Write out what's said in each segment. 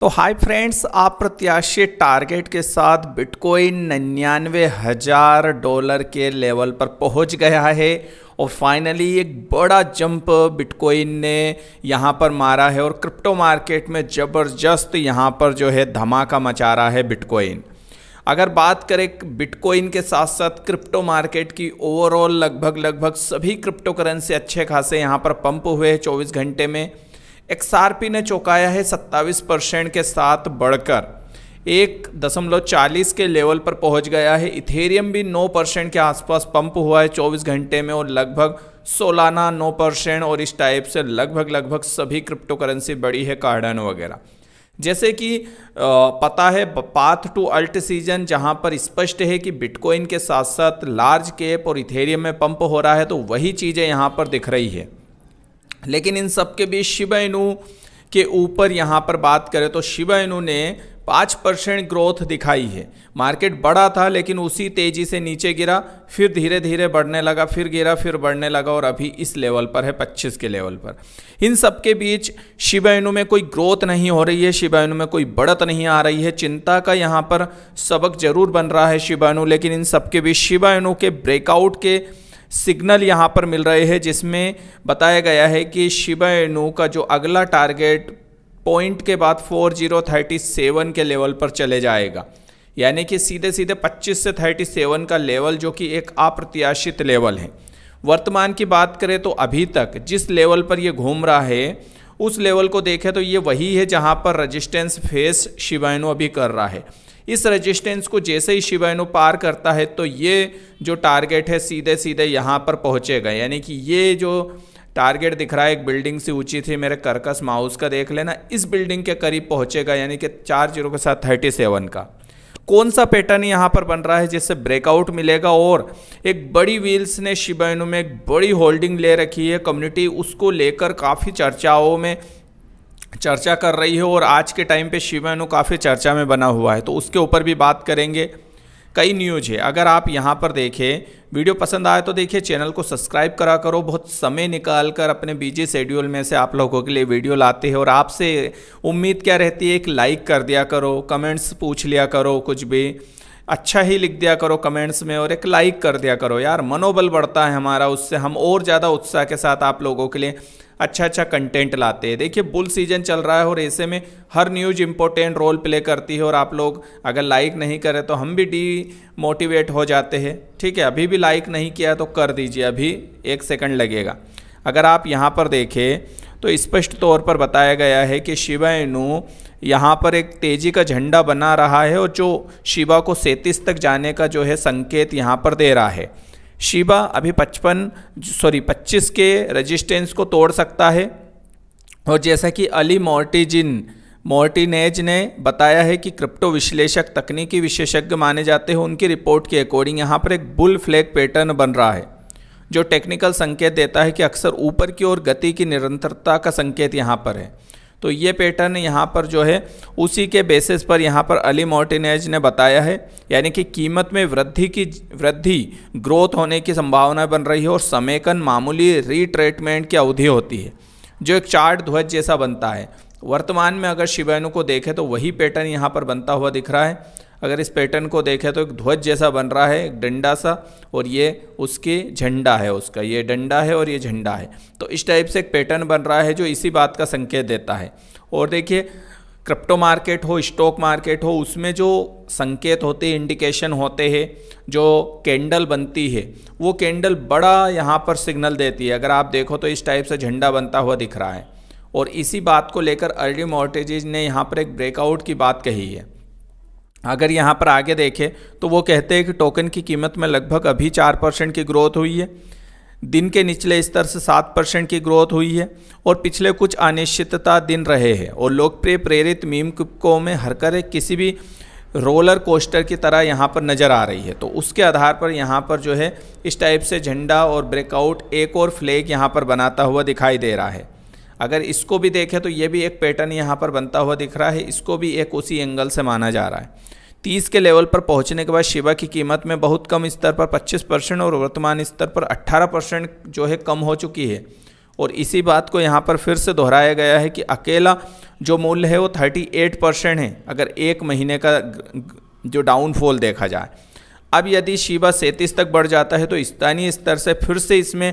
तो hi friends आप प्रत्याशी टारगेट के साथ बिटकॉइन निन्यानवे हज़ार डॉलर के लेवल पर पहुंच गया है और फाइनली एक बड़ा जंप बिटकॉइन ने यहाँ पर मारा है और क्रिप्टो मार्केट में ज़बरदस्त यहाँ पर जो है धमाका मचा रहा है बिटकॉइन अगर बात करें बिटकॉइन के साथ साथ क्रिप्टो मार्केट की ओवरऑल लगभग लगभग सभी क्रिप्टो करेंसी अच्छे खासे यहाँ पर पंप हुए हैं चौबीस घंटे में एक्सआरपी ने चौंकाया है 27 परसेंट के साथ बढ़कर एक दशमलव चालीस के लेवल पर पहुंच गया है इथेरियम भी 9 परसेंट के आसपास पंप हुआ है 24 घंटे में और लगभग सोलाना 9 परसेंट और इस टाइप से लगभग लगभग सभी क्रिप्टो करेंसी बढ़ी है कार्डन वगैरह जैसे कि पता है पाथ टू अल्ट सीजन जहां पर स्पष्ट है कि बिटकॉइन के साथ साथ लार्ज कैप और इथेरियम में पंप हो रहा है तो वही चीज़ें यहां पर दिख रही है लेकिन इन सब के बीच शिबा के ऊपर यहाँ पर बात करें तो शिबा ने पाँच परसेंट ग्रोथ दिखाई है मार्केट बढ़ा था लेकिन उसी तेज़ी से नीचे गिरा फिर धीरे धीरे बढ़ने लगा फिर गिरा फिर बढ़ने लगा और अभी इस लेवल पर है पच्चीस के लेवल पर इन सब के बीच शिबाइनु में कोई ग्रोथ नहीं हो रही है शिबाइनु में कोई बढ़त नहीं आ रही है चिंता का यहाँ पर सबक जरूर बन रहा है शिबाइनु लेकिन इन सब के बीच शिबाइनु के ब्रेकआउट के सिग्नल यहाँ पर मिल रहे हैं जिसमें बताया गया है कि शिबा का जो अगला टारगेट पॉइंट के बाद 4037 के लेवल पर चले जाएगा यानी कि सीधे सीधे 25 से 37 का लेवल जो कि एक अप्रत्याशित लेवल है वर्तमान की बात करें तो अभी तक जिस लेवल पर यह घूम रहा है उस लेवल को देखें तो ये वही है जहाँ पर रजिस्टेंस फेस शिवाइनो अभी कर रहा है इस रेजिस्टेंस को जैसे ही शिवायनु पार करता है तो ये जो टारगेट है सीधे सीधे यहाँ पर पहुँचेगा यानी कि ये जो टारगेट दिख रहा है एक बिल्डिंग से ऊंची थी मेरे कर्कस माउस का देख लेना इस बिल्डिंग के करीब पहुंचेगा यानी कि चार जीरो के साथ थर्टी सेवन का कौन सा पैटर्न यहाँ पर बन रहा है जिससे ब्रेकआउट मिलेगा और एक बड़ी व्हील्स ने शिबाइनो में एक बड़ी होल्डिंग ले रखी है कम्युनिटी उसको लेकर काफ़ी चर्चाओं में चर्चा कर रही है और आज के टाइम पे शिवानु काफ़ी चर्चा में बना हुआ है तो उसके ऊपर भी बात करेंगे कई न्यूज है अगर आप यहाँ पर देखें वीडियो पसंद आए तो देखिए चैनल को सब्सक्राइब करा करो बहुत समय निकाल कर अपने बिजी शेड्यूल में से आप लोगों के लिए वीडियो लाते हैं और आपसे उम्मीद क्या रहती है एक लाइक कर दिया करो कमेंट्स पूछ लिया करो कुछ भी अच्छा ही लिख दिया करो कमेंट्स में और एक लाइक कर दिया करो यार मनोबल बढ़ता है हमारा उससे हम और ज़्यादा उत्साह के साथ आप लोगों के लिए अच्छा अच्छा कंटेंट लाते हैं देखिए बुल सीजन चल रहा है और ऐसे में हर न्यूज इंपॉर्टेंट रोल प्ले करती है और आप लोग अगर लाइक नहीं करें तो हम भी डी मोटिवेट हो जाते हैं ठीक है अभी भी लाइक नहीं किया तो कर दीजिए अभी एक सेकंड लगेगा अगर आप यहाँ पर देखें तो स्पष्ट तौर पर बताया गया है कि शिवायनु यहाँ पर एक तेजी का झंडा बना रहा है और जो शिबा को सैंतीस तक जाने का जो है संकेत यहाँ पर दे रहा है शिबा अभी पचपन सॉरी पच्चीस के रेजिस्टेंस को तोड़ सकता है और जैसा कि अली मोर्टिजिन मोर्टिनेज ने बताया है कि क्रिप्टो विश्लेषक तकनीकी विशेषज्ञ माने जाते हैं उनकी रिपोर्ट के अकॉर्डिंग यहाँ पर एक बुल फ्लैग पैटर्न बन रहा है जो टेक्निकल संकेत देता है कि अक्सर ऊपर की ओर गति की निरंतरता का संकेत यहाँ पर है तो ये पैटर्न यहाँ पर जो है उसी के बेसिस पर यहाँ पर अली मोर्टिनेज ने बताया है यानी कि कीमत में वृद्धि की वृद्धि ग्रोथ होने की संभावना बन रही है और समेकन मामूली रीट्रीटमेंट की अवधि होती है जो एक चार्ट ध्वज जैसा बनता है वर्तमान में अगर शिवाणु को देखें तो वही पैटर्न यहाँ पर बनता हुआ दिख रहा है अगर इस पैटर्न को देखें तो एक ध्वज जैसा बन रहा है एक डंडा सा और ये उसके झंडा है उसका ये डंडा है और ये झंडा है तो इस टाइप से एक पैटर्न बन रहा है जो इसी बात का संकेत देता है और देखिए क्रिप्टो मार्केट हो स्टॉक मार्केट हो उसमें जो संकेत होते हैं इंडिकेशन होते हैं जो कैंडल बनती है वो कैंडल बड़ा यहाँ पर सिग्नल देती है अगर आप देखो तो इस टाइप से झंडा बनता हुआ दिख रहा है और इसी बात को लेकर अर्ली मॉर्टेजेज ने यहाँ पर एक ब्रेकआउट की बात कही है अगर यहाँ पर आगे देखें तो वो कहते हैं कि टोकन की कीमत में लगभग अभी चार परसेंट की ग्रोथ हुई है दिन के निचले स्तर से सात परसेंट की ग्रोथ हुई है और पिछले कुछ अनिश्चितता दिन रहे हैं और लोकप्रिय प्रेरित मीम को में कर किसी भी रोलर कोस्टर की तरह यहाँ पर नज़र आ रही है तो उसके आधार पर यहाँ पर जो है इस टाइप से झंडा और ब्रेकआउट एक और फ्लैग यहाँ पर बनाता हुआ दिखाई दे रहा है अगर इसको भी देखें तो ये भी एक पैटर्न यहाँ पर बनता हुआ दिख रहा है इसको भी एक उसी एंगल से माना जा रहा है तीस के लेवल पर पहुंचने के बाद शिवा की कीमत में बहुत कम स्तर पर 25 परसेंट और वर्तमान स्तर पर 18 परसेंट जो है कम हो चुकी है और इसी बात को यहाँ पर फिर से दोहराया गया है कि अकेला जो मूल्य है वो 38 परसेंट है अगर एक महीने का जो डाउनफॉल देखा जाए अब यदि शिवा सैंतीस तक बढ़ जाता है तो स्थानीय स्तर से फिर से इसमें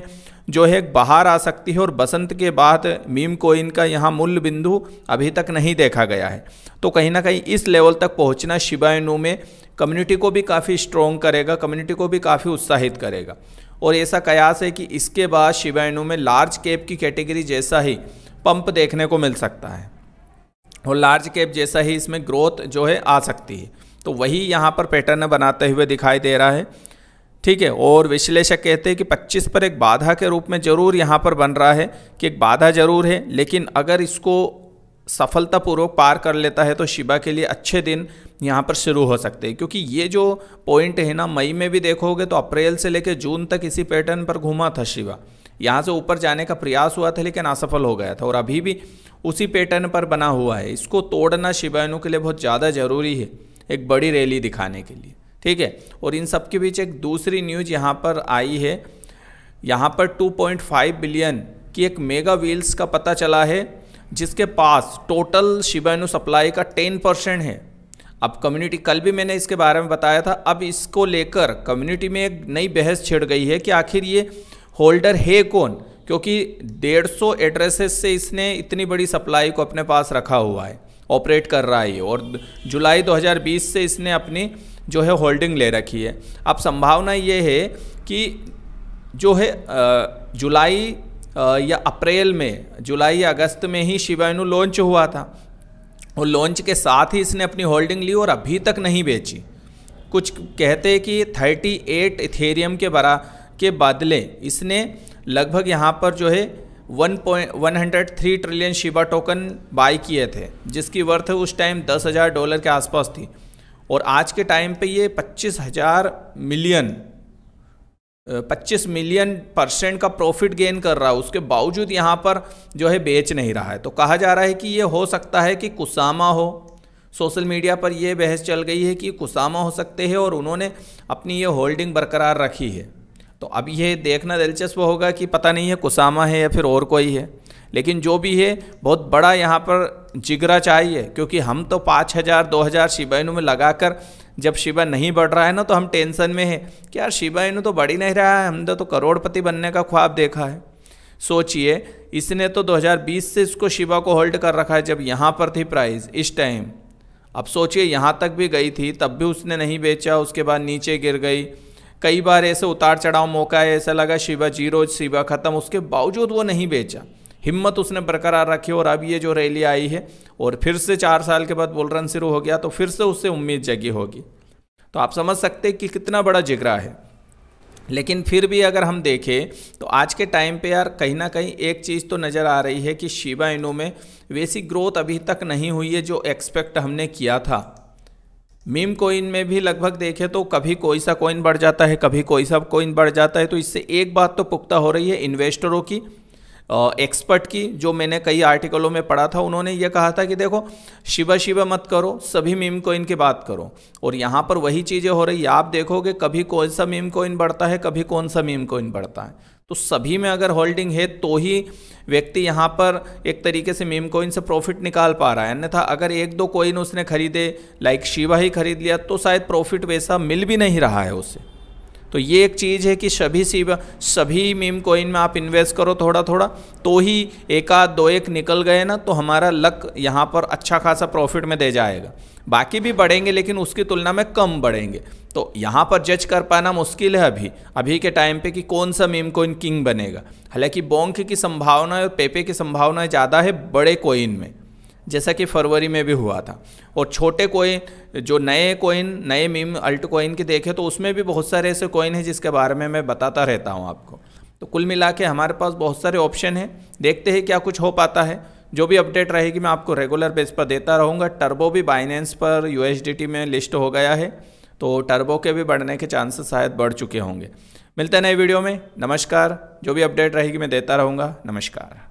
जो है बाहर आ सकती है और बसंत के बाद मीम कोइन का यहाँ मूल्य बिंदु अभी तक नहीं देखा गया है तो कहीं ना कहीं इस लेवल तक पहुँचना शिबाइनू में कम्युनिटी को भी काफ़ी स्ट्रॉन्ग करेगा कम्युनिटी को भी काफ़ी उत्साहित करेगा और ऐसा कयास है कि इसके बाद शिबाइनू में लार्ज कैप की कैटेगरी जैसा ही पंप देखने को मिल सकता है और लार्ज कैप जैसा ही इसमें ग्रोथ जो है आ सकती है तो वही यहाँ पर पैटर्न बनाते हुए दिखाई दे रहा है ठीक है और विश्लेषक कहते हैं कि 25 पर एक बाधा के रूप में जरूर यहाँ पर बन रहा है कि एक बाधा जरूर है लेकिन अगर इसको सफलतापूर्वक पार कर लेता है तो शिबा के लिए अच्छे दिन यहाँ पर शुरू हो सकते हैं क्योंकि ये जो पॉइंट है ना मई में भी देखोगे तो अप्रैल से लेकर जून तक इसी पैटर्न पर घूमा था शिवा यहाँ से ऊपर जाने का प्रयास हुआ था लेकिन असफल हो गया था और अभी भी उसी पैटर्न पर बना हुआ है इसको तोड़ना शिवायनों के लिए बहुत ज़्यादा ज़रूरी है एक बड़ी रैली दिखाने के लिए ठीक है और इन सब के बीच एक दूसरी न्यूज यहाँ पर आई है यहाँ पर 2.5 बिलियन की एक मेगा व्हील्स का पता चला है जिसके पास टोटल शिवानु सप्लाई का 10 परसेंट है अब कम्युनिटी कल भी मैंने इसके बारे में बताया था अब इसको लेकर कम्युनिटी में एक नई बहस छिड़ गई है कि आखिर ये होल्डर है कौन क्योंकि 150 एड्रेसेस से इसने इतनी बड़ी सप्लाई को अपने पास रखा हुआ है ऑपरेट कर रहा है और जुलाई 2020 से इसने अपनी जो है होल्डिंग ले रखी है अब संभावना ये है कि जो है जुलाई या अप्रैल में जुलाई या अगस्त में ही शिवायनु लॉन्च हुआ था और लॉन्च के साथ ही इसने अपनी होल्डिंग ली और अभी तक नहीं बेची कुछ कहते हैं कि 38 एट इथेरियम के बरा के बदले इसने लगभग यहाँ पर जो है one point one hundred three trillion Shiba token buy किए थे जिसकी वर्थ उस टाइम दस हज़ार डॉलर के आसपास थी और आज के टाइम पे ये पच्चीस हज़ार मिलियन पच्चीस मिलियन परसेंट का प्रॉफिट गेन कर रहा है उसके बावजूद यहाँ पर जो है बेच नहीं रहा है तो कहा जा रहा है कि ये हो सकता है कि कुसामा हो सोशल मीडिया पर यह बहस चल गई है कि कुसामा हो सकते हैं और उन्होंने अपनी ये होल्डिंग बरकरार रखी है तो अब ये देखना दिलचस्प होगा कि पता नहीं है कुसामा है या फिर और कोई है लेकिन जो भी है बहुत बड़ा यहाँ पर जिगरा चाहिए क्योंकि हम तो पाँच हज़ार दो हज़ार शिवाइनु में लगाकर जब शिवा नहीं बढ़ रहा है ना तो हम टेंशन में है कि यार शिवाइनु तो बढ़ ही नहीं रहा है हमने तो करोड़पति बनने का ख्वाब देखा है सोचिए इसने तो 2020 से इसको शिवा को होल्ड कर रखा है जब यहाँ पर थी प्राइस इस टाइम अब सोचिए यहाँ तक भी गई थी तब भी उसने नहीं बेचा उसके बाद नीचे गिर गई कई बार ऐसे उतार चढ़ाव मौका है ऐसा लगा शिवा जीरो शिवा ख़त्म उसके बावजूद वो नहीं बेचा हिम्मत उसने बरकरार रखी और अब ये जो रैली आई है और फिर से चार साल के बाद रन शुरू हो गया तो फिर से उससे उम्मीद जगी होगी तो आप समझ सकते हैं कि कितना बड़ा जिगरा है लेकिन फिर भी अगर हम देखें तो आज के टाइम पे यार कहीं ना कहीं एक चीज़ तो नज़र आ रही है कि शिबा इनो में वैसी ग्रोथ अभी तक नहीं हुई है जो एक्सपेक्ट हमने किया था मीम कोइन में भी लगभग देखें तो कभी कोई सा कोइन बढ़ जाता है कभी कोई सा कोइन बढ़ जाता है तो इससे एक बात तो पुख्ता हो रही है इन्वेस्टरों की एक्सपर्ट की जो मैंने कई आर्टिकलों में पढ़ा था उन्होंने ये कहा था कि देखो शिवा शिवा मत करो सभी मीम कोइन की बात करो और यहाँ पर वही चीज़ें हो रही है आप देखोगे कभी कौन सा मीम कोइन बढ़ता है कभी कौन सा मीम कोइन बढ़ता है तो सभी में अगर होल्डिंग है तो ही व्यक्ति यहाँ पर एक तरीके से मीम कोइन से प्रॉफिट निकाल पा रहा है अन्यथा अगर एक दो कोइन उसने खरीदे लाइक शिवा ही खरीद लिया तो शायद प्रॉफिट वैसा मिल भी नहीं रहा है उसे तो ये एक चीज़ है कि सभी सी सभी मीम कोइन में आप इन्वेस्ट करो थोड़ा थोड़ा तो ही एक आध दो एक निकल गए ना तो हमारा लक यहाँ पर अच्छा खासा प्रॉफिट में दे जाएगा बाकी भी बढ़ेंगे लेकिन उसकी तुलना में कम बढ़ेंगे तो यहाँ पर जज कर पाना मुश्किल है अभी अभी के टाइम पे कि कौन सा मीम कोइन किंग बनेगा हालांकि बोंक की संभावना और पेपे की संभावना ज़्यादा है बड़े कोइन में जैसा कि फरवरी में भी हुआ था और छोटे कोइन जो नए कोइन नए मीम अल्ट कोइन के देखे तो उसमें भी बहुत सारे ऐसे कोइन हैं जिसके बारे में मैं बताता रहता हूँ आपको तो कुल मिला के हमारे पास बहुत सारे ऑप्शन हैं देखते हैं क्या कुछ हो पाता है जो भी अपडेट रहेगी मैं आपको रेगुलर बेस पर देता रहूँगा टर्बो भी बाइनेंस पर यू में लिस्ट हो गया है तो टर्बो के भी बढ़ने के चांसेस शायद बढ़ चुके होंगे मिलते हैं नए वीडियो में नमस्कार जो भी अपडेट रहेगी मैं देता रहूँगा नमस्कार